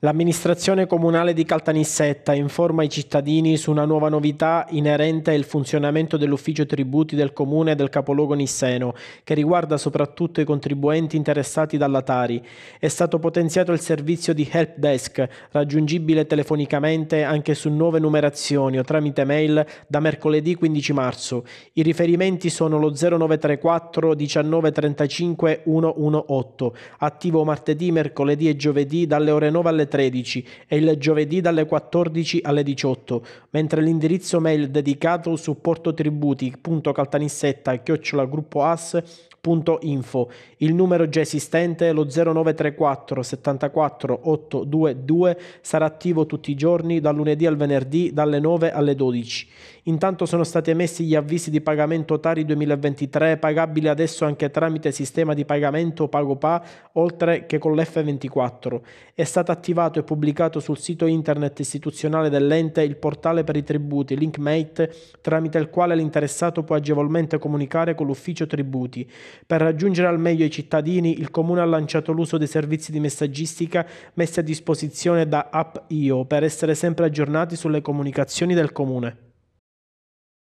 L'amministrazione comunale di Caltanissetta informa i cittadini su una nuova novità inerente al funzionamento dell'ufficio tributi del comune del capoluogo nisseno, che riguarda soprattutto i contribuenti interessati dalla Tari. È stato potenziato il servizio di help desk, raggiungibile telefonicamente anche su nuove numerazioni o tramite mail da mercoledì 15 marzo. I riferimenti sono lo 0934 1935 118, attivo martedì, mercoledì e giovedì dalle ore 9 alle alle 13 e il giovedì dalle 14 alle 18, mentre l'indirizzo mail dedicato supporto tributi.caltanissetta gruppoas.info, il numero già esistente lo 0934 74 822 sarà attivo tutti i giorni dal lunedì al venerdì dalle 9 alle 12. Intanto sono stati emessi gli avvisi di pagamento Tari 2023 pagabili adesso anche tramite sistema di pagamento PagoPA oltre che con l'F24. È stata attivata attivato e pubblicato sul sito internet istituzionale dell'ente il portale per i tributi Linkmate, tramite il quale l'interessato può agevolmente comunicare con l'ufficio tributi. Per raggiungere al meglio i cittadini, il Comune ha lanciato l'uso dei servizi di messaggistica messi a disposizione da App.io per essere sempre aggiornati sulle comunicazioni del Comune.